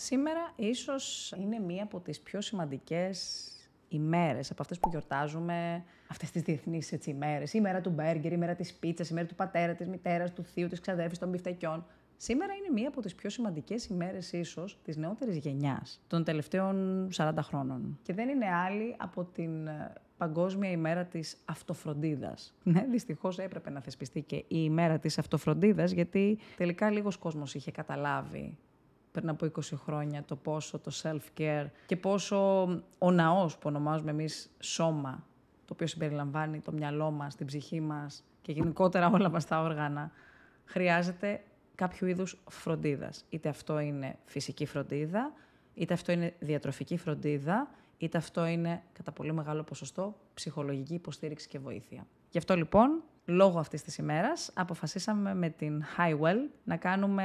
Σήμερα ίσως είναι μία από τις πιο σημαντικές ημέρες, από αυτές που γιορτάζουμε, αυτές τις διεθνείς έτσι, ημέρες. Η μέρα του μπέργκερ, η μέρα της πίτσας, η μέρα του πατέρα, της μητέρας, του θείου, της ξαδέφης, των μπιφτεκιών. Σήμερα είναι μία από τις πιο σημαντικές ημέρες ίσως της νεότερης γενιάς των τελευταίων 40 χρόνων. Και δεν είναι άλλη από την ε, Παγκόσμια ημέρα της αυτοφροντίδας. Ναι, δυστυχώς έπρεπε να θεσπιστεί και η ημέρα της αυτοφροντίδας, γιατί τελικά λίγος κόσμος είχε καταλάβει πριν από 20 χρόνια το πόσο το self-care και πόσο ο ναός που ονομάζουμε εμείς σώμα, το οποίο συμπεριλαμβάνει το μυαλό μας, την ψυχή μας και γενικότερα όλα μας τα όργανα, χρειάζεται κάποιο είδους φροντίδας. Είτε αυτό είναι φυσική φροντίδα, είτε αυτό είναι διατροφική φροντίδα, είτε αυτό είναι κατά πολύ μεγάλο ποσοστό ψυχολογική υποστήριξη και βοήθεια. Γι' αυτό λοιπόν, λόγω αυτής της ημέρας, αποφασίσαμε με την Highwell να κάνουμε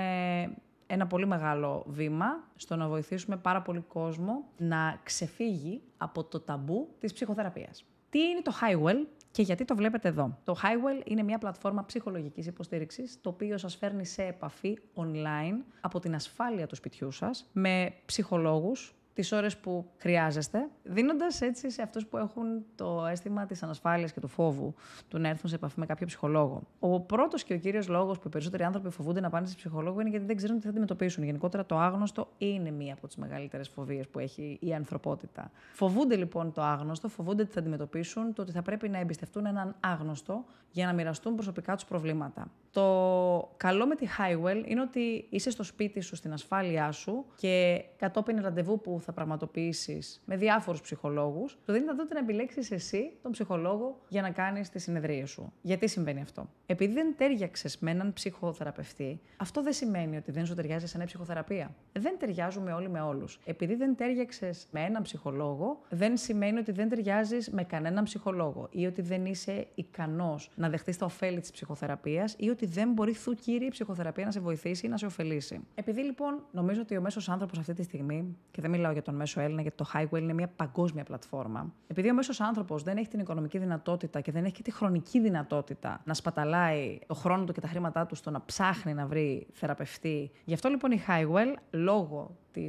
ένα πολύ μεγάλο βήμα στο να βοηθήσουμε πάρα πολύ κόσμο να ξεφύγει από το ταμπού της ψυχοθεραπείας. Τι είναι το Highwell και γιατί το βλέπετε εδώ. Το Highwell είναι μια πλατφόρμα ψυχολογικής υποστήριξης, το οποίο σας φέρνει σε επαφή online από την ασφάλεια του σπιτιού σας με ψυχολόγους τις ώρες που χρειάζεστε, δίνοντας έτσι σε αυτούς που έχουν το αίσθημα της ανασφάλειας και του φόβου του να έρθουν σε επαφή με κάποιο ψυχολόγο. Ο πρώτος και ο κύριος λόγος που οι περισσότεροι άνθρωποι φοβούνται να πάνε σε ψυχολόγο είναι γιατί δεν ξέρουν τι θα αντιμετωπίσουν. Γενικότερα το άγνωστο είναι μία από τις μεγαλύτερες φοβίες που έχει η ανθρωπότητα. Φοβούνται λοιπόν το άγνωστο, φοβούνται τι θα αντιμετωπίσουν, το ότι θα πρέπει να εμπιστευτούν έναν άγνωστο για να μοιραστούν προσωπικά τους προβλήματα. Το καλό με τη Highwell είναι ότι είσαι στο σπίτι σου, στην ασφάλειά σου και κατόπιν ραντεβού που θα πραγματοποιήσεις με διάφορους ψυχολόγους, σου δίνει δυνατότητα να επιλέξεις εσύ τον ψυχολόγο για να κάνεις τη συνεδρία σου. Γιατί συμβαίνει αυτό. Επειδή δεν τέριαξες με έναν ψυχοθεραπευτή, αυτό δεν σημαίνει ότι δεν σου ταιριάζει σε μια ψυχοθεραπεία. Δεν ταιριάζουμε όλοι με όλους. Επειδή δεν τέριαξες με έναν ψυχολόγο, δεν σημαίνει ότι δεν ταιριάζεις με κανέναν ψυχολόγο ή ότι δεν είσαι ικανός να δεχτείς τα ωφέλη της ψυχοθεραπείας ή ότι ότι δεν μπορεί θου κύριε η ψυχοθεραπεία να σε βοηθήσει ή να σε ωφελήσει. Επειδή λοιπόν νομίζω ότι ο μέσος άνθρωπος αυτή τη στιγμή, και δεν μιλάω για τον μέσο Έλληνα, γιατί το Highwell είναι μια παγκόσμια πλατφόρμα, επειδή ο μέσος άνθρωπος δεν έχει την οικονομική δυνατότητα και δεν έχει και τη χρονική δυνατότητα να σπαταλάει το χρόνο του και τα χρήματά του στο να ψάχνει να βρει θεραπευτή. Γι' αυτό λοιπόν η Highwell, λόγω της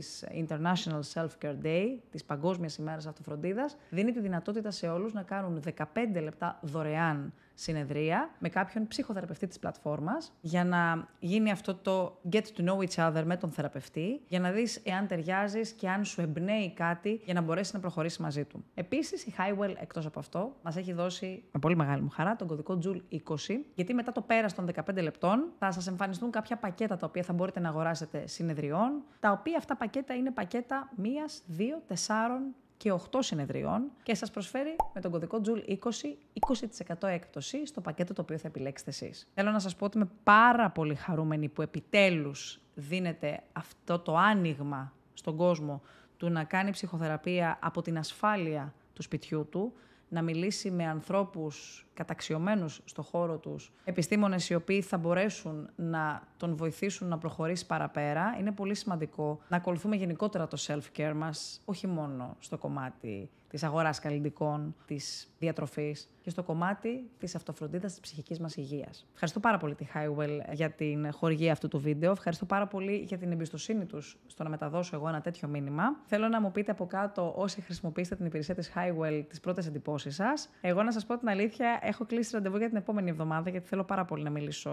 International Self-Care Day, της Παγκόσμια ημέρας αυτοφροντίδας, δίνει τη δυνατότητα σε όλους να κάνουν 15 λεπτά δωρεάν συνεδρία με κάποιον ψυχοθεραπευτή της πλατφόρμας για να γίνει αυτό το get to know each other με τον θεραπευτή για να δεις εάν ταιριάζεις και αν σου εμπνέει κάτι για να μπορέσεις να προχωρήσεις μαζί του. Επίσης η Highwell εκτός από αυτό μας έχει δώσει με πολύ μεγάλη μου χαρά τον κωδικο Joule JUL20 γιατί μετά το πέρας των 15 λεπτών θα σας εμφανιστούν κάποια πακέτα τα οποία θα μπορείτε να αγοράσετε συνεδριών τα οποία αυτά πακέτα είναι πακέτα μίας, δύο, τεσσάρων και 8 συνεδριών και σας προσφέρει με τον κωδικό JUL20 20% έκπτωση στο πακέτο το οποίο θα επιλέξετε εσείς. Θέλω να σας πω ότι είμαι πάρα πολύ χαρούμενη που επιτέλους δίνεται αυτό το άνοιγμα στον κόσμο του να κάνει ψυχοθεραπεία από την ασφάλεια του σπιτιού του, να μιλήσει με ανθρώπους Καταξιωμένους στο χώρο τους επιστήμονες οι οποίοι θα μπορέσουν να τον βοηθήσουν να προχωρήσει παραπέρα. Είναι πολύ σημαντικό να ακολουθούμε γενικότερα το self-care μας, όχι μόνο στο κομμάτι της αγοράς καλλιντικών, της διατροφής και στο κομμάτι της αυτοφροντίδας της ψυχικής μας υγείας. Ευχαριστώ πάρα πολύ τη Highwell για την χορηγία αυτού του βίντεο. Ευχαριστώ πάρα πολύ για την εμπιστοσύνη τους στο να μεταδώσω εγώ ένα τέτοιο μήνυμα. Θέλω να μου πείτε από κάτω όσοι χρησιμοποιήσετε την υπηρεσία της Highwell τις πρώτες εντυπώσεις σας. Εγώ να σας πω την αλήθεια, έχω κλείσει ραντεβού για την επόμενη εβδομάδα, γιατί θέλω πάρα πολύ να μιλήσω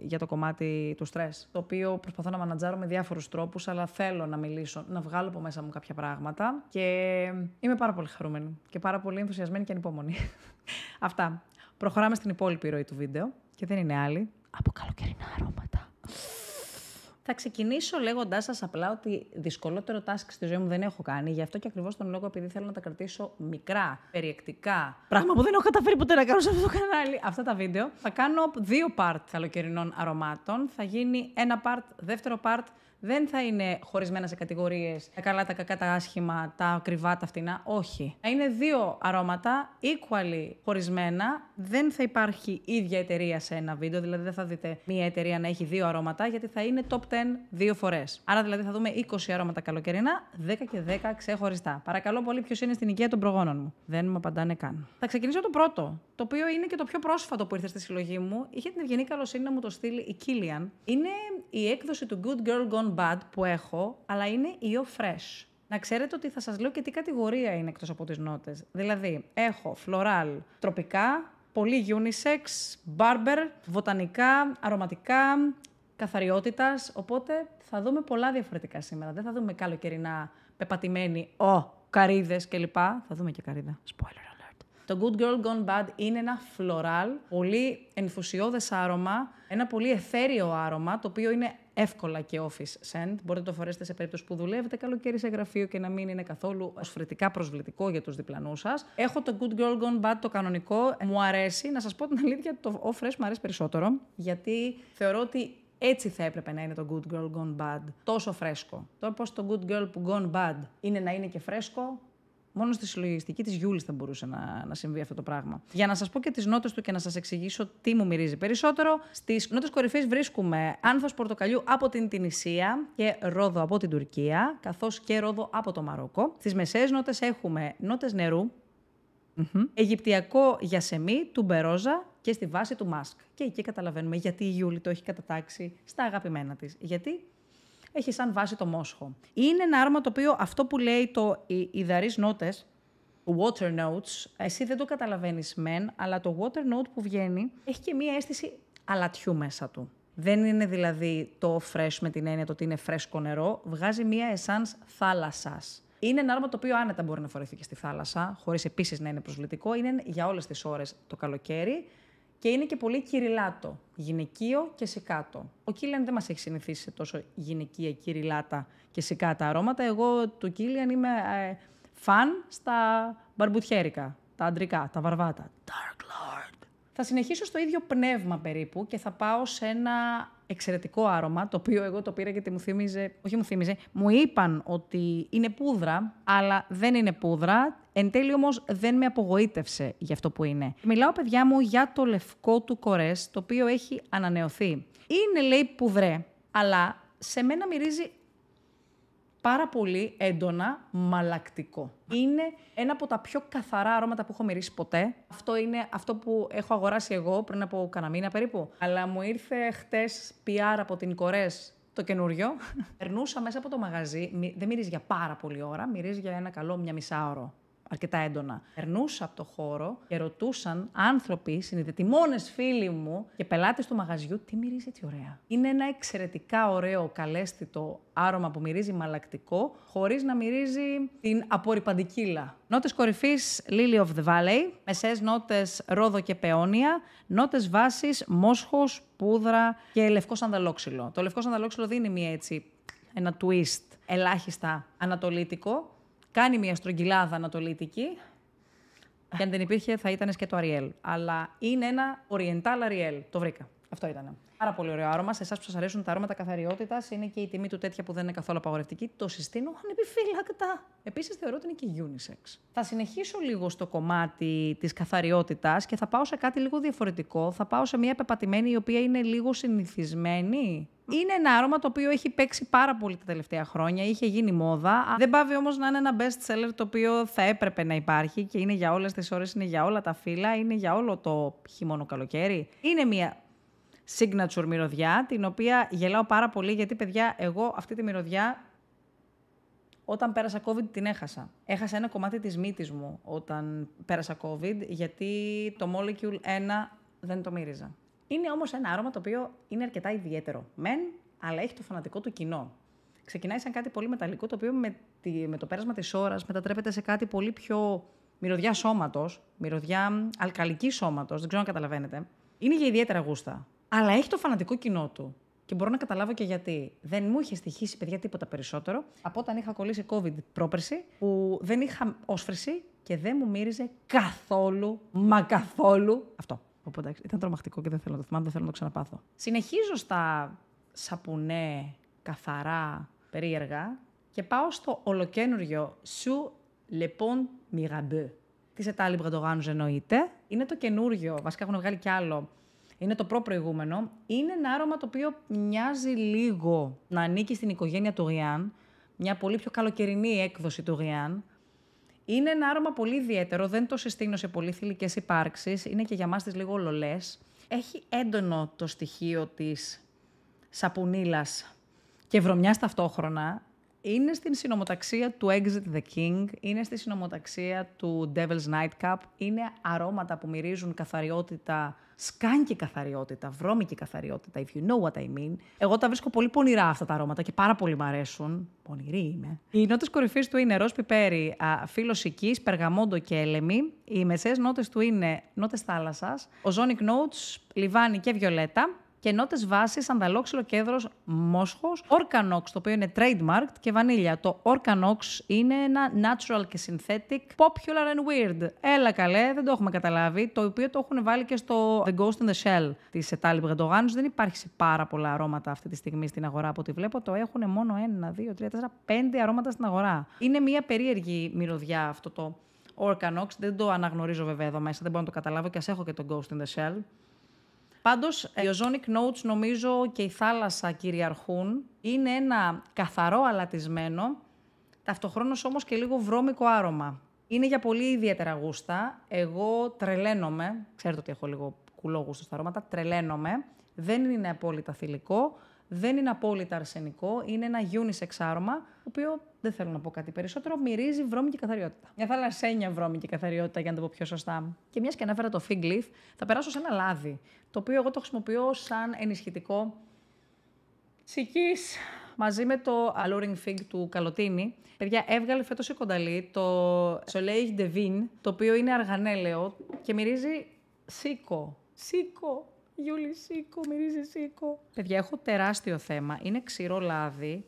για το κομμάτι του στρε. Το οποίο προσπαθώ να μανατζάρω με διάφορους τρόπους, αλλά θέλω να μιλήσω, να βγάλω από μέσα μου κάποια πράγματα. Και είμαι πάρα πολύ χαρούμενη και πάρα πολύ ενθουσιασμένη και ανυπόμονη. Αυτά. Προχωράμε στην υπόλοιπη ροή του βίντεο και δεν είναι άλλη από καλοκαιρινά αρώματα. Θα ξεκινήσω λέγοντάς σας απλά ότι δυσκολότερο task στη ζωή μου δεν έχω κάνει. Γι' αυτό και ακριβώς τον λόγο, επειδή θέλω να τα κρατήσω μικρά, περιεκτικά. Πράγμα που δεν έχω καταφέρει ποτέ να κάνω σε αυτό το κανάλι. Αυτά τα βίντεο. Θα κάνω δύο part καλοκαιρινών αρωμάτων. Θα γίνει ένα part, δεύτερο part δεν θα είναι χωρισμένα σε κατηγορίες τα καλά, τα κακά, τα άσχημα, τα ακριβά, τα φτηνά. Όχι. Θα είναι δύο αρώματα equally χωρισμένα. Δεν θα υπάρχει ίδια εταιρεία σε ένα βίντεο, δηλαδή δεν θα δείτε μία εταιρεία να έχει δύο αρώματα, γιατί θα είναι top 10 δύο φορές. Άρα δηλαδή θα δούμε 20 αρώματα καλοκαιρινά, 10 και 10 ξεχωριστά. Παρακαλώ πολύ, ποιος είναι στην οικία των προγόνων μου. Δεν μου απαντάνε καν. Θα ξεκινήσω το πρώτο, το οποίο είναι και το πιο πρόσφατο που ήρθε στη συλλογή μου. Είχε την ευγενή καλοσύνη να μου το στείλει η Κίλιαν. Είναι η έκδοση του Good Girl Gone bad που έχω, αλλά είναι η Fresh. Να ξέρετε ότι θα σας λέω και τι κατηγορία είναι εκτός από τις νότες. Δηλαδή, έχω floral τροπικά, πολύ unisex, barber, βοτανικά, αρωματικά, καθαριότητας. Οπότε θα δούμε πολλά διαφορετικά σήμερα. Δεν θα δούμε καλοκαιρινά πεπατημένοι, ο, καρύδες κλπ. Θα δούμε και καρύδα. Spoiler το Good Girl Gone Bad είναι ένα φλωράλ, πολύ ενθουσιώδες άρωμα, ένα πολύ εθέριο άρωμα, το οποίο είναι εύκολα και office scent. Μπορείτε να το φορέσετε σε περίπτωση που δουλεύετε καλοκαίρι σε γραφείο και να μην είναι καθόλου οσφρετικά προσβλητικό για τους διπλανούς σας. Έχω το Good Girl Gone Bad, το κανονικό. Μου αρέσει, να σας πω την αλήθεια, το off Fresh μου αρέσει περισσότερο, γιατί θεωρώ ότι έτσι θα έπρεπε να είναι το Good Girl Gone Bad. Τόσο φρέσκο. Τώρα πώς το Good Girl που Gone Bad είναι να είναι και φρέσκο, Μόνο στη συλλογιστική της Γιούλης θα μπορούσε να, να συμβεί αυτό το πράγμα. Για να σας πω και τις νότες του και να σας εξηγήσω τι μου μυρίζει περισσότερο, στις νότες κορυφής βρίσκουμε άνθος πορτοκαλιού από την Τινησία και ρόδο από την Τουρκία, καθώς και ρόδο από το Μαρόκο. Στις μεσαίες νότες έχουμε νότες νερού, Mm-hmm. Αιγυπτιακό γιασεμί του Μπερόζα και στη βάση του Μάσκ. Και εκεί καταλαβαίνουμε γιατί η Γιούλη το έχει κατατάξει στα αγαπημένα της, Γιατί έχει σαν βάση το μόσχο. Είναι ένα άρωμα το οποίο αυτό που λέει το ιδαρεί νότες, water notes, εσύ δεν το καταλαβαίνεις μεν, αλλά το water note που βγαίνει έχει και μία αίσθηση αλατιού μέσα του. Δεν είναι δηλαδή το fresh με την έννοια το ότι είναι φρέσκο νερό, βγάζει μία εσάνς θάλασσας. Είναι ένα άρωμα το οποίο άνετα μπορεί να φορεθεί και στη θάλασσα, χωρίς επίσης να είναι προσβλητικό. Είναι για όλες τις ώρες το καλοκαίρι και είναι και πολύ κυριλάτο. Γυναικείο και σικάτο. Ο Κίλιαν δεν μας έχει συνηθίσει σε τόσο γυναικεία κυριλάτα και σικάτα αρώματα. Εγώ του Κίλιαν είμαι ε, φαν στα μπαρμπουτιέρικα, τα αντρικά, τα βαρβάτα. Dark Lord. Θα συνεχίσω στο ίδιο πνεύμα περίπου και θα πάω σε ένα εξαιρετικό άρωμα, το οποίο εγώ το πήρα γιατί μου θύμιζε, όχι μου θύμιζε, μου είπαν ότι είναι πούδρα, αλλά δεν είναι πούδρα. Εν τέλει όμως δεν με απογοήτευσε για αυτό που είναι. Μιλάω, παιδιά μου, για το λευκό του κορές, το οποίο έχει ανανεωθεί. Είναι, λέει, πουδρέ, αλλά σε μένα μυρίζει πάρα πολύ έντονα μαλακτικό. Είναι ένα από τα πιο καθαρά αρώματα που έχω μυρίσει ποτέ. Αυτό είναι αυτό που έχω αγοράσει εγώ πριν από κανένα μήνα περίπου. Αλλά μου ήρθε χτες PR από την κορές το καινούριο. Περνούσα μέσα από το μαγαζί, δεν μυρίζει για πάρα πολύ ώρα, μυρίζει για ένα καλό μια μισά ώρα αρκετά έντονα. Περνούσα από το χώρο και ρωτούσαν άνθρωποι, συνειδητημόνε φίλοι μου και πελάτες του μαγαζιού, τι μυρίζει έτσι ωραία. Είναι ένα εξαιρετικά ωραίο καλέσθητο άρωμα που μυρίζει μαλακτικό, χωρίς να μυρίζει την απορριπαντικήλα. Νότες κορυφής Lily of the Valley, μεσές νότες ρόδο και πεόνια, νότες βάση μόσχος, πούδρα και λευκό σανδαλόξυλο. Το λευκό σανδαλόξυλο δίνει μια έτσι ένα twist ελάχιστα ανατολίτικο κάνει μια στρογγυλάδα ανατολίτικη. Και αν δεν υπήρχε, θα ήταν και το Αριέλ. Αλλά είναι ένα Oriental αριέλ. Το βρήκα. Αυτό ήταν. Πάρα πολύ ωραίο άρωμα. Σε εσάς που σας αρέσουν τα άρωματα καθαριότητας, είναι και η τιμή του τέτοια που δεν είναι καθόλου απαγορευτική. Το συστήνω ανεπιφύλακτα. Επίσης, θεωρώ ότι είναι και unisex. Θα συνεχίσω λίγο στο κομμάτι της καθαριότητας και θα πάω σε κάτι λίγο διαφορετικό. Θα πάω σε μια πεπατημένη η οποία είναι λίγο συνηθισμένη. Είναι ένα άρωμα το οποίο έχει παίξει πάρα πολύ τα τελευταία χρόνια, είχε γίνει μόδα. Δεν πάβει όμως να είναι ένα best seller το οποίο θα έπρεπε να υπάρχει και είναι για όλες τις ώρες, είναι για όλα τα φύλλα, είναι για όλο το χειμώνο καλοκαίρι. Είναι μια signature μυρωδιά, την οποία γελάω πάρα πολύ γιατί, παιδιά, εγώ αυτή τη μυρωδιά όταν πέρασα COVID την έχασα. Έχασα ένα κομμάτι της μύτης μου όταν πέρασα COVID, γιατί το Molecule 1 δεν το μύριζα. Είναι όμως ένα άρωμα το οποίο είναι αρκετά ιδιαίτερο. Μεν, αλλά έχει το φανατικό του κοινό. Ξεκινάει σαν κάτι πολύ μεταλλικό, το οποίο με, τη, με το πέρασμα της ώρας μετατρέπεται σε κάτι πολύ πιο μυρωδιά σώματος, μυρωδιά αλκαλική σώματος, δεν ξέρω αν καταλαβαίνετε. Είναι για ιδιαίτερα γούστα. Αλλά έχει το φανατικό κοινό του. Και μπορώ να καταλάβω και γιατί. Δεν μου είχε στοιχήσει, παιδιά, τίποτα περισσότερο από όταν είχα κολλήσει COVID πρόπερση, που δεν είχα όσφρηση και δεν μου μύριζε καθόλου, μα καθόλου αυτό. Οπότε ήταν τρομακτικό και δεν θέλω να το θυμάμαι, δεν θέλω να το ξαναπάθω. Συνεχίζω στα σαπουνέ καθαρά περίεργα και πάω στο ολοκένουργιο Σου Λεπον Μιγαμπέ. Τι το το εννοείται. Είναι το καινούριο, βασικά έχουν βγάλει κι άλλο. Είναι το προπροηγούμενο. Είναι ένα άρωμα το οποίο μοιάζει λίγο να ανήκει στην οικογένεια του Γιάν, Μια πολύ πιο καλοκαιρινή έκδοση του Ριάν. Είναι ένα άρωμα πολύ ιδιαίτερο, δεν το συστήνω σε πολύ θηλυκές υπάρξεις. Είναι και για μας τις λίγο ολολέ. Έχει έντονο το στοιχείο της σαπουνίλας και βρωμιάς ταυτόχρονα είναι στην συνομοταξία του Exit the King, είναι στη συνομοταξία του Devil's Nightcap, είναι αρώματα που μυρίζουν καθαριότητα, σκάνκι καθαριότητα, βρώμικη καθαριότητα, if you know what I mean. Εγώ τα βρίσκω πολύ πονηρά αυτά τα αρώματα και πάρα πολύ μ' αρέσουν. Πονηρή είμαι. Οι νότες κορυφής του είναι ροζ πιπέρι, φύλλο περγαμόντο και έλεμη. Οι μεσαίες νότες του είναι θάλασσας, ο Zonic notes, λιβάνι και βιολέτα. Και νότε βάσης, ανταλόξυλο κέντρο Μόσχος, Orcanox, το οποίο είναι trademarked και βανίλια. Το Orcanox είναι ένα natural και synthetic, popular and weird. Έλα καλέ, δεν το έχουμε καταλάβει. Το οποίο το έχουν βάλει και στο The Ghost in the Shell της Ετάλη Μπεγκαντογάνου. Δεν υπάρχει σε πάρα πολλά αρώματα αυτή τη στιγμή στην αγορά από ό,τι βλέπω. Το έχουν μόνο ένα, δύο, τρία, τέσσερα, πέντε αρώματα στην αγορά. Είναι μια περίεργη μυρωδιά αυτό το Orcanox. Δεν το αναγνωρίζω βέβαια εδώ μέσα, δεν μπορώ να το καταλάβω και ας έχω και το Ghost in the Shell. Πάντως, ε, οι ozonic notes νομίζω και η θάλασσα κυριαρχούν. Είναι ένα καθαρό αλατισμένο, ταυτοχρόνως όμως και λίγο βρώμικο άρωμα. Είναι για πολύ ιδιαίτερα γούστα. Εγώ τρελαίνομαι. Ξέρετε ότι έχω λίγο κουλό γούστο στα αρώματα. Τρελαίνομαι. Δεν είναι απόλυτα θηλυκό δεν είναι απόλυτα αρσενικό, είναι ένα unisex άρωμα, το οποίο δεν θέλω να πω κάτι περισσότερο, μυρίζει βρώμη και καθαριότητα. Μια θαλασσένια βρώμη και καθαριότητα, για να το πω πιο σωστά. Και μιας και ανέφερα το fig leaf, θα περάσω σε ένα λάδι, το οποίο εγώ το χρησιμοποιώ σαν ενισχυτικό ψυχής μαζί με το Alluring Fig του Καλοτίνη. Παιδιά, έβγαλε φέτος η κονταλή το Soleil de Vin, το οποίο είναι αργανέλαιο και μυρίζει σίκο. Σίκο. Γιούλη, σήκω, μυρίζει σήκω. Παιδιά, έχω τεράστιο θέμα. Είναι ξηρό λάδι.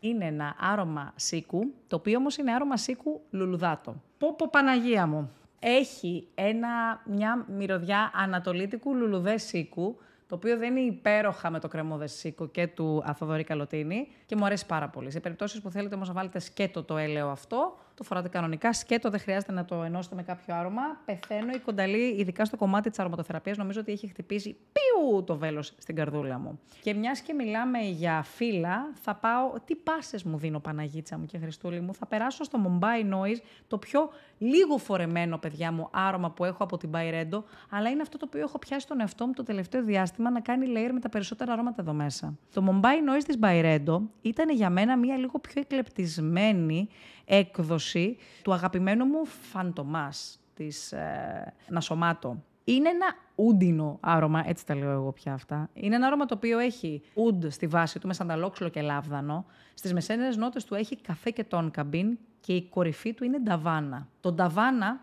Είναι ένα άρωμα σίκου, το οποίο όμως είναι άρωμα σίκου λουλουδάτο. Πω πω Παναγία μου. Έχει ένα, μια μυρωδιά ανατολίτικου λουλουδέ σίκου, το οποίο δεν είναι υπέροχα με το κρεμόδε σίκου και του Αθοδωρή Καλοτίνη και μου αρέσει πάρα πολύ. Σε περιπτώσεις που θέλετε όμως να βάλετε σκέτο το έλαιο αυτό, το φοράτε κανονικά, σκέτο, δεν χρειάζεται να το ενώσετε με κάποιο άρωμα. Πεθαίνω, η κονταλή, ειδικά στο κομμάτι της αρωματοθεραπείας, νομίζω ότι έχει χτυπήσει πιου το βέλος στην καρδούλα μου. Και μιας και μιλάμε για φύλλα, θα πάω. Τι πάσες μου δίνω, Παναγίτσα μου και Χριστούλη μου, θα περάσω στο Mumbai Noise, το πιο λίγο φορεμένο, παιδιά μου, άρωμα που έχω από την Byredo, αλλά είναι αυτό το οποίο έχω πιάσει τον εαυτό μου το τελευταίο διάστημα να κάνει layer με τα περισσότερα αρώματα εδώ μέσα. Το Mumbai Noise της Byredo ήταν για μένα μία λίγο πιο εκλεπτισμένη, έκδοση του αγαπημένου μου Φαντομάς της ε, Νασομάτο. Είναι ένα ούντινο άρωμα, έτσι τα λέω εγώ πια αυτά. Είναι ένα άρωμα το οποίο έχει ούντ στη βάση του, με σανταλόξυλο και λάβδανο. Στις μεσένε Νότες του έχει καφέ και τον καμπίν και η κορυφή του είναι νταβάνα. Το νταβάνα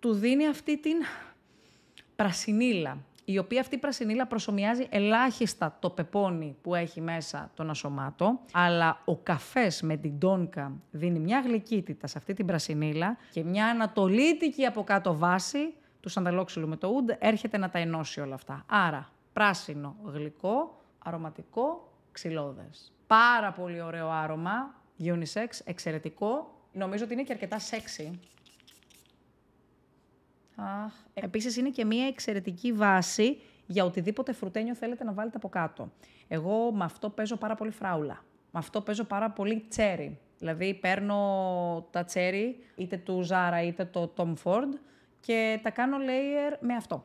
του δίνει αυτή την πρασινίλα, η οποία αυτή η πρασινίλα προσωμιάζει ελάχιστα το πεπόνι που έχει μέσα τον ασωμάτο, αλλά ο καφές με την τόνκα δίνει μια γλυκύτητα σε αυτή την πρασινίλα και μια ανατολίτικη από κάτω βάση του σανταλόξυλου με το ουντ έρχεται να τα ενώσει όλα αυτά. Άρα, πράσινο, γλυκό, αρωματικό, ξυλώδες. Πάρα πολύ ωραίο άρωμα, unisex, εξαιρετικό. Νομίζω ότι είναι και αρκετά sexy. Επίσης, είναι και μια εξαιρετική βάση για οτιδήποτε φρουτένιο θέλετε να βάλετε από κάτω. Εγώ με αυτό παίζω πάρα πολύ φράουλα. Με αυτό παίζω πάρα πολύ τσέρι. Δηλαδή, παίρνω τα τσέρι, είτε του Ζάρα είτε το Tom Ford, και τα κάνω layer με αυτό.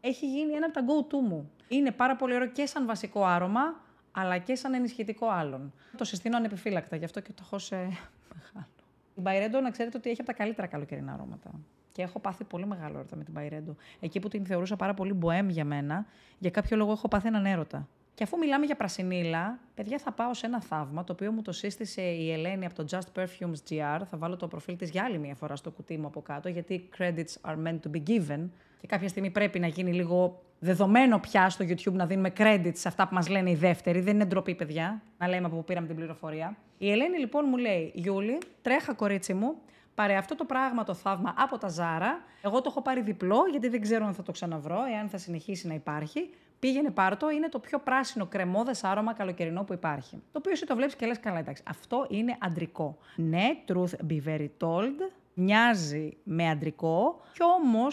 Έχει γίνει ένα από τα go-to μου. Είναι πάρα πολύ ωραίο και σαν βασικό άρωμα, αλλά και σαν ενισχυτικό άλλον. Το συστήνω ανεπιφύλακτα, γι' αυτό και το έχω σε μεγάλο. Η Μπαϊρέντο, να ξέρετε ότι έχει από τα καλύτερα καλοκαιρινά αρώματα. Και έχω πάθει πολύ μεγάλο έρωτα με την Παϊρέντο. Εκεί που την θεωρούσα πάρα πολύ μποέμ για μένα, για κάποιο λόγο έχω πάθει έναν έρωτα. Και αφού μιλάμε για πρασινίλα, παιδιά θα πάω σε ένα θαύμα το οποίο μου το σύστησε η Ελένη από το Just Perfumes GR. Θα βάλω το προφίλ της για άλλη μια φορά στο κουτί μου από κάτω, γιατί credits are meant to be given. Και κάποια στιγμή πρέπει να γίνει λίγο δεδομένο πια στο YouTube να δίνουμε credits σε αυτά που μας λένε οι δεύτεροι. Δεν είναι ντροπή, παιδιά, να λέμε από πού πήραμε την πληροφορία. Η Ελένη λοιπόν μου λέει: Γιούλη, τρέχα κορίτσι μου, Πάρε αυτό το πράγμα το θαύμα από τα Ζάρα. Εγώ το έχω πάρει διπλό, γιατί δεν ξέρω αν θα το ξαναβρω, εάν θα συνεχίσει να υπάρχει. Πήγαινε πάρτο, είναι το πιο πράσινο κρεμόδε άρωμα καλοκαιρινό που υπάρχει. Το οποίο εσύ το βλέπεις και λες καλά, εντάξει. Αυτό είναι αντρικό. Ναι, truth be very told, μοιάζει με αντρικό, και όμω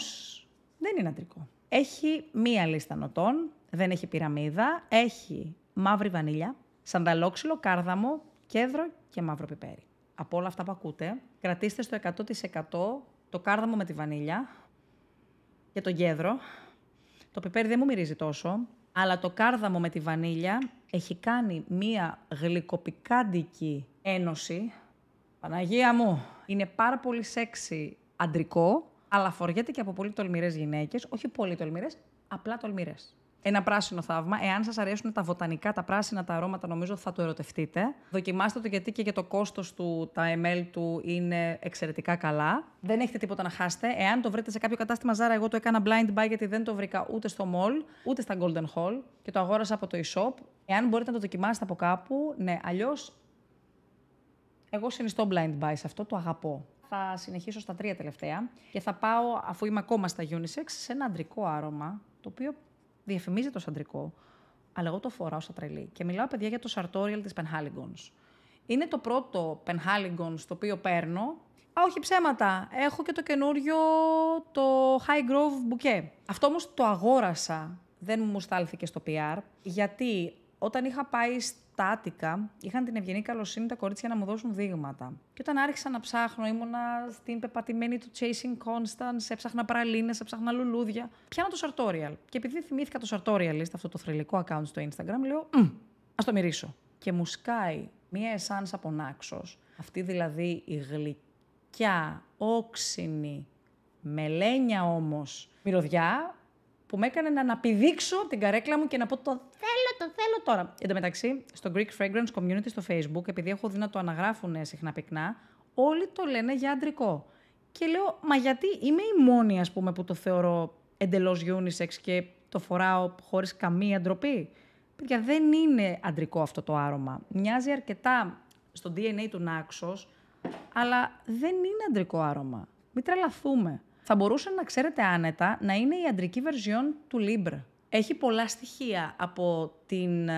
δεν είναι αντρικό. Έχει μία λίστα νοτών, δεν έχει πυραμίδα, έχει μαύρη βανίλια, σανταλόξυλο, κάρδαμο, κέδρο και μαύρο πιπέρι από όλα αυτά που ακούτε, κρατήστε στο 100% το κάρδαμο με τη βανίλια και το γέδρο. Το πιπέρι δεν μου μυρίζει τόσο, αλλά το κάρδαμο με τη βανίλια έχει κάνει μία γλυκοπικάντικη ένωση. Παναγία μου, είναι πάρα πολύ σεξι αντρικό, αλλά φοριέται και από πολύ τολμηρές γυναίκες, όχι πολύ τολμηρές, απλά τολμηρές ένα πράσινο θαύμα. Εάν σας αρέσουν τα βοτανικά, τα πράσινα, τα αρώματα, νομίζω θα το ερωτευτείτε. Δοκιμάστε το γιατί και για το κόστος του τα ml του είναι εξαιρετικά καλά. Δεν έχετε τίποτα να χάσετε. Εάν το βρείτε σε κάποιο κατάστημα ζάρα, εγώ το έκανα blind buy γιατί δεν το βρήκα ούτε στο mall, ούτε στα Golden Hall και το αγόρασα από το e-shop. Εάν μπορείτε να το δοκιμάσετε από κάπου, ναι, αλλιώς. Εγώ συνιστώ blind buy σε αυτό, το αγαπώ θα συνεχίσω στα τρία τελευταία και θα πάω, αφού είμαι ακόμα στα unisex, σε ένα αντρικό άρωμα, το οποίο διαφημίζει το σαντρικό, αλλά εγώ το φοράω στα τρελή. Και μιλάω, παιδιά, για το sartorial της Penhaligons. Είναι το πρώτο Penhaligons το οποίο παίρνω. Α, όχι ψέματα. Έχω και το καινούριο το High Grove Bouquet. Αυτό όμως το αγόρασα. Δεν μου στάλθηκε στο PR, γιατί όταν είχα πάει στάτικα είχαν την ευγενή καλοσύνη τα κορίτσια να μου δώσουν δείγματα. Και όταν άρχισα να ψάχνω, ήμουνα στην πεπατημένη του Chasing Constance, έψαχνα πραλίνε, έψαχνα λουλούδια. Πιάνω το Sartorial. Και επειδή θυμήθηκα το σε αυτό το θρελικό account στο Instagram, λέω Ας το μυρίσω. Και μου σκάει μία εσάν από νάξος, αυτή δηλαδή η γλυκιά, όξινη, μελένια όμως, μυρωδιά, που με έκανε να αναπηδήξω την καρέκλα μου και να πω το τα θέλω τώρα. Εν τω μεταξύ, στο Greek Fragrance Community στο Facebook, επειδή έχω δει να το αναγράφουν συχνά πυκνά, όλοι το λένε για αντρικό. Και λέω, μα γιατί είμαι η μόνη, ας πούμε, που το θεωρώ εντελώς unisex και το φοράω χωρίς καμία ντροπή. Παιδιά, δεν είναι αντρικό αυτό το άρωμα. Μοιάζει αρκετά στο DNA του Νάξος, αλλά δεν είναι αντρικό άρωμα. Μην τρελαθούμε. Θα μπορούσε να ξέρετε άνετα να είναι η αντρική βερζιόν του Libre. Έχει πολλά στοιχεία από την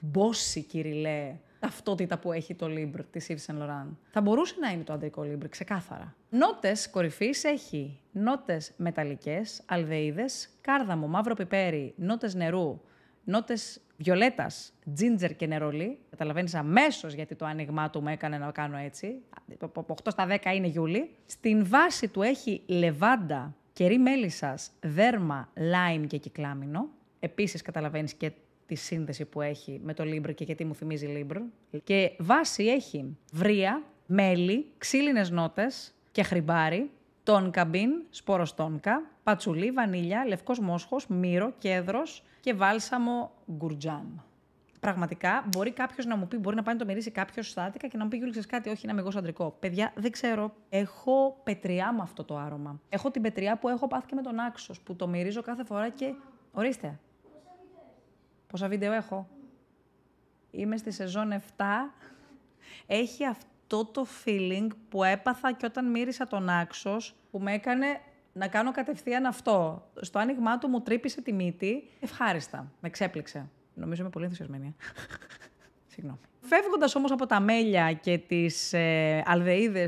μπόση, κυριλέ, ταυτότητα που έχει το Libre της Yves Saint Laurent. Θα μπορούσε να είναι το αντρικό Libre, ξεκάθαρα. Νότες κορυφής έχει νότες μεταλλικές, αλδείδε, κάρδαμο, μαύρο πιπέρι, νότες νερού, νότες βιολέτας, τζίντζερ και νερολί. Καταλαβαίνεις αμέσως γιατί το άνοιγμά του με έκανε να κάνω έτσι. Από 8 στα 10 είναι Γιούλη. Στην βάση του έχει λεβάντα, κερί μέλισσας, δέρμα, λάιμ και κυκλάμινο. Επίσης καταλαβαίνεις και τη σύνδεση που έχει με το Λίμπρ και γιατί μου θυμίζει Λίμπρ. Και βάση έχει βρύα, μέλι, ξύλινες νότες και χρυμπάρι, τόνκα μπιν, σπόρος τόνκα, πατσουλί, βανίλια, λευκός μόσχος, μύρο, κέδρος και βάλσαμο γκουρτζάν πραγματικά μπορεί κάποιος να μου πει, μπορεί να πάει να το μυρίσει κάποιος στάτικα και να μου πει: Γιούλη, κάτι, όχι, είναι αμυγό αντρικό. Παιδιά, δεν ξέρω. Έχω πετριά με αυτό το άρωμα. Έχω την πετριά που έχω πάθει και με τον άξος, που το μυρίζω κάθε φορά και. Ορίστε. Πόσα βίντεο έχω. Είμαι στη σεζόν 7. Έχει αυτό το feeling που έπαθα και όταν μύρισα τον άξος, που με έκανε να κάνω κατευθείαν αυτό. Στο άνοιγμά του μου τρύπησε τη μύτη. Ευχάριστα. Με ξέπληξε. Νομίζω είμαι πολύ ενθουσιασμένη. Ε. Συγγνώμη. Φεύγοντας όμως από τα μέλια και τις ε,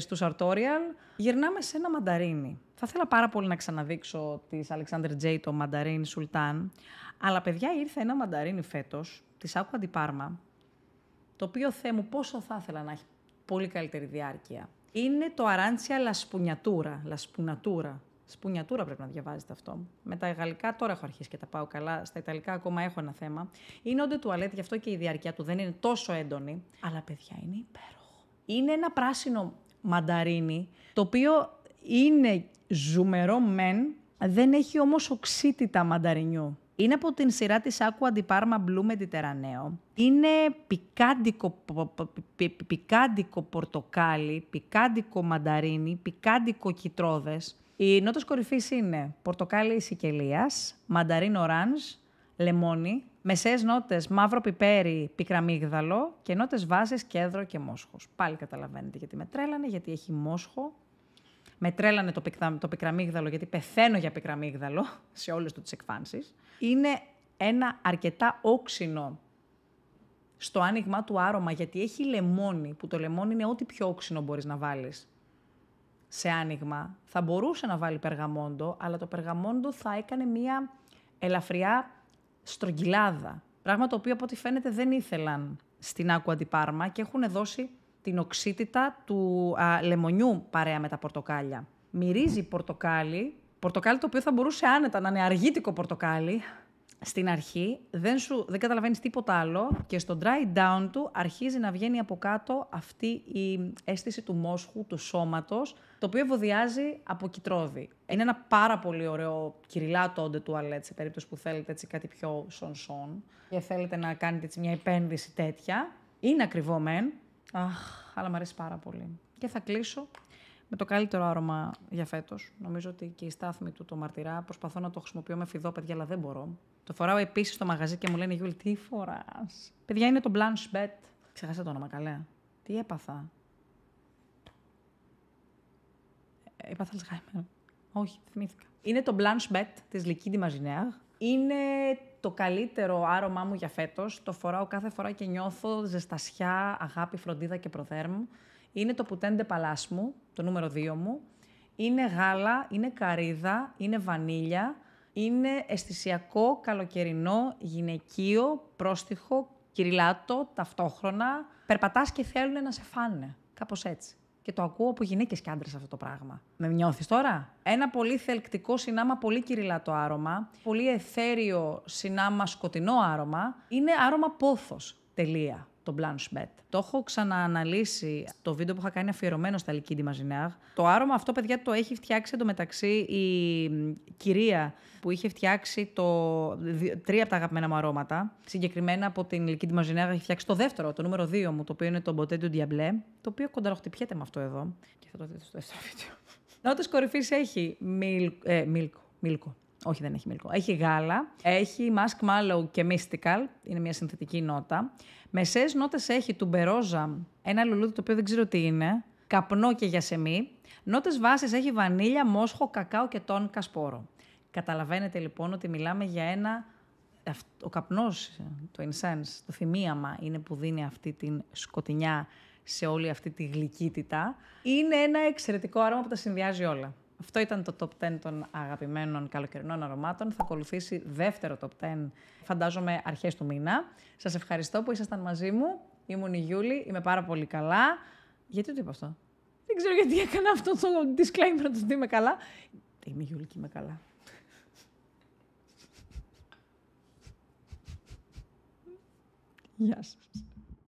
του Σαρτόριαλ, γυρνάμε σε ένα μανταρίνι. Θα ήθελα πάρα πολύ να ξαναδείξω τη Αλεξάνδρ Τζέι το μανταρίνι Σουλτάν. Αλλά παιδιά ήρθε ένα μανταρίνι φέτος, της άκου Αντιπάρμα, το οποίο θέλω μου πόσο θα ήθελα να έχει πολύ καλύτερη διάρκεια. Είναι το Αράντσια Λασπουνιατούρα. Λασπουνατούρα. Σπουνιατούρα πρέπει να διαβάζετε αυτό. Με τα γαλλικά τώρα έχω αρχίσει και τα πάω καλά. Στα ιταλικά ακόμα έχω ένα θέμα. Είναι όντε τουαλέτ, γι' αυτό και η διαρκεία του δεν είναι τόσο έντονη. Αλλά παιδιά είναι υπέροχο. Είναι ένα πράσινο μανταρίνι, το οποίο είναι ζουμερό μεν, δεν έχει όμως οξύτητα μανταρινιού. Είναι από την σειρά της Aqua di Parma Blue Mediterraneo. Είναι πικάντικο, πορτοκάλι, πικάντικο μανταρίνι, πικάντικο κυτρόδες. Οι νότες κορυφής είναι πορτοκάλι σικελίας, μανταρίν οράνζ, λεμόνι, μεσαίες νότες μαύρο πιπέρι, πικραμίγδαλο και νότες βάζες, κέδρο και μόσχος. Πάλι καταλαβαίνετε γιατί με γιατί έχει μόσχο. Μετρέλανε το, πικρα... το πικραμίγδαλο γιατί πεθαίνω για πικραμίγδαλο σε όλες τις τις εκφάνσεις. Είναι ένα αρκετά όξινο στο άνοιγμά του άρωμα, γιατί έχει λεμόνι, που το λεμόνι είναι ό,τι πιο όξινο μπορείς να βάλεις σε άνοιγμα, θα μπορούσε να βάλει περγαμόντο, αλλά το περγαμόντο θα έκανε μία ελαφριά στρογγυλάδα. Πράγμα το οποίο από ό,τι φαίνεται δεν ήθελαν στην άκου αντιπάρμα και έχουν δώσει την οξύτητα του λεμονιού παρέα με τα πορτοκάλια. Μυρίζει πορτοκάλι, πορτοκάλι το οποίο θα μπορούσε άνετα να είναι αργήτικο πορτοκάλι, στην αρχή δεν, σου, δεν καταλαβαίνεις τίποτα άλλο και στο dry down του αρχίζει να βγαίνει από κάτω αυτή η αίσθηση του μόσχου, του σώματος, το οποίο ευωδιάζει από κυτρόδι. Είναι ένα πάρα πολύ ωραίο κυριλάτο όντε τουαλέτ σε περίπτωση που θέλετε έτσι κάτι πιο σον-σον και θέλετε να κάνετε έτσι μια επένδυση τέτοια. Είναι ακριβό μεν, αλλά μου αρέσει πάρα πολύ. Και θα κλείσω με το καλύτερο άρωμα για φέτος. Νομίζω ότι και η στάθμη του το μαρτυρά. Προσπαθώ να το χρησιμοποιώ με φιδό, παιδιά, αλλά δεν μπορώ. Το φοράω επίσης στο μαγαζί και μου λένε «Γιούλ, τι φοράς. Παιδιά, είναι το Blanche Bet. Ξεχάσα το όνομα, καλέ. Τι έπαθα. Ε, έπαθα Alzheimer. Όχι, θυμήθηκα. Είναι το Blanche Bet της λική Μαζινέα. Είναι το καλύτερο άρωμά μου για φέτος. Το φοράω κάθε φορά και νιώθω ζεστασιά, αγάπη, φροντίδα και προδέρμου είναι το πουτέντε παλάσμου, μου, το νούμερο 2 μου. Είναι γάλα, είναι καρύδα, είναι βανίλια, είναι αισθησιακό, καλοκαιρινό, γυναικείο, πρόστιχο, κυριλάτο, ταυτόχρονα. Περπατάς και θέλουν να σε φάνε. Κάπως έτσι. Και το ακούω από γυναίκες και άντρες αυτό το πράγμα. Με νιώθεις τώρα. Ένα πολύ θελκτικό συνάμα, πολύ κυριλάτο άρωμα. Πολύ εθέριο συνάμα, σκοτεινό άρωμα. Είναι άρωμα πόθος. Τελεία το Blanche Bet. Το έχω ξανααναλύσει το βίντεο που είχα κάνει αφιερωμένο στα Λικίντι Μαζινέαγ. Το άρωμα αυτό, παιδιά, το έχει φτιάξει εντωμεταξύ η κυρία που είχε φτιάξει το... τρία από τα αγαπημένα μου αρώματα. Συγκεκριμένα από την Λικίντι Μαζινέαγ έχει φτιάξει το δεύτερο, το νούμερο δύο μου, το οποίο είναι το Potent du Diable, το οποίο κονταροχτυπιέται με αυτό εδώ. Και θα το δείτε στο δεύτερο βίντεο. Νότε κορυφής έχει μιλ... ε, μίλκο, όχι, δεν έχει μίλκο. Έχει γάλα. Έχει Mask Mallow και Mystical. Είναι μια συνθετική νότα. Μεσές νότες έχει Μπερόζα ένα λουλούδι το οποίο δεν ξέρω τι είναι, καπνό και γιασεμί. Νότες βάσης έχει βανίλια, μόσχο, κακάο και τον κασπόρο. Καταλαβαίνετε λοιπόν ότι μιλάμε για ένα. Ο καπνός, το incense, το θυμίαμα είναι που δίνει αυτή την σκοτεινιά σε όλη αυτή τη γλυκύτητα. Είναι ένα εξαιρετικό άρωμα που τα συνδυάζει όλα. Αυτό ήταν το top 10 των αγαπημένων καλοκαιρινών αρωμάτων. Θα ακολουθήσει δεύτερο top 10, φαντάζομαι, αρχές του μήνα. Σας ευχαριστώ που ήσασταν μαζί μου. Ήμουν η Γιούλη, είμαι πάρα πολύ καλά. Γιατί το είπα αυτό. Δεν ξέρω γιατί έκανα αυτό το disclaimer ότι είμαι καλά. Είμαι η Γιούλη και είμαι καλά. Γεια σας.